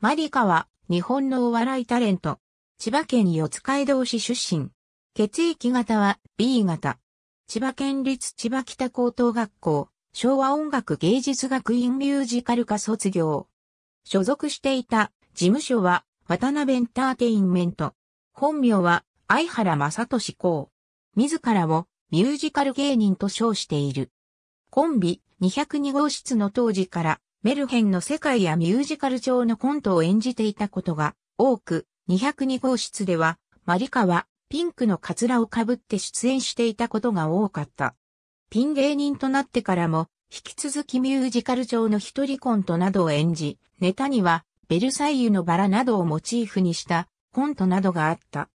マリカは、日本のお笑いタレント。千葉県四街道市出身。血液型は B 型。千葉県立千葉北高等学校、昭和音楽芸術学院ミュージカル科卒業。所属していた事務所は渡辺エンターテインメント。本名は相原正俊公。自らをミュージカル芸人と称している。コンビ202号室の当時からメルヘンの世界やミュージカル調のコントを演じていたことが多く、202号室では、マリカはピンクのカツラをかぶって出演していたことが多かった。ピン芸人となってからも、引き続きミュージカル調の一人コントなどを演じ、ネタには、ベルサイユのバラなどをモチーフにしたコントなどがあった。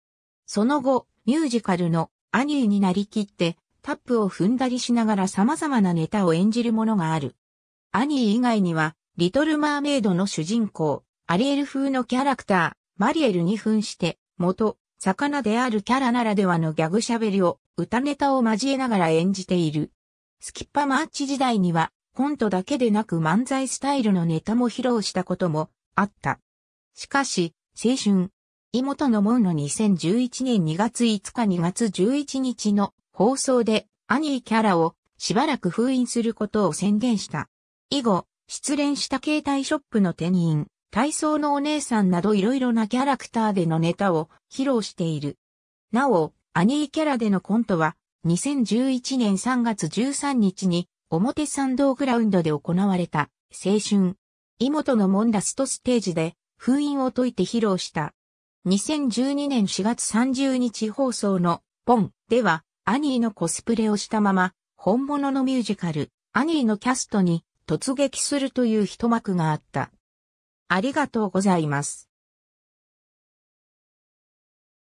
その後、ミュージカルのアニーになりきって、タップを踏んだりしながら様々なネタを演じるものがある。アニー以外には、リトル・マーメイドの主人公、アリエル風のキャラクター、マリエルに扮して、元、魚であるキャラならではのギャグ喋りを、歌ネタを交えながら演じている。スキッパマーチ時代には、コントだけでなく漫才スタイルのネタも披露したこともあった。しかし、青春、妹の門の2011年2月5日2月11日の放送で、アニーキャラをしばらく封印することを宣言した。以後、失恋した携帯ショップの店員、体操のお姉さんなど色々なキャラクターでのネタを披露している。なお、アニーキャラでのコントは、2011年3月13日に、表参道グラウンドで行われた、青春。妹の門ラストステージで、封印を解いて披露した。2012年4月30日放送の、ポンでは、アニーのコスプレをしたまま、本物のミュージカル、アニーのキャストに突撃するという一幕があった。ありがとうございます。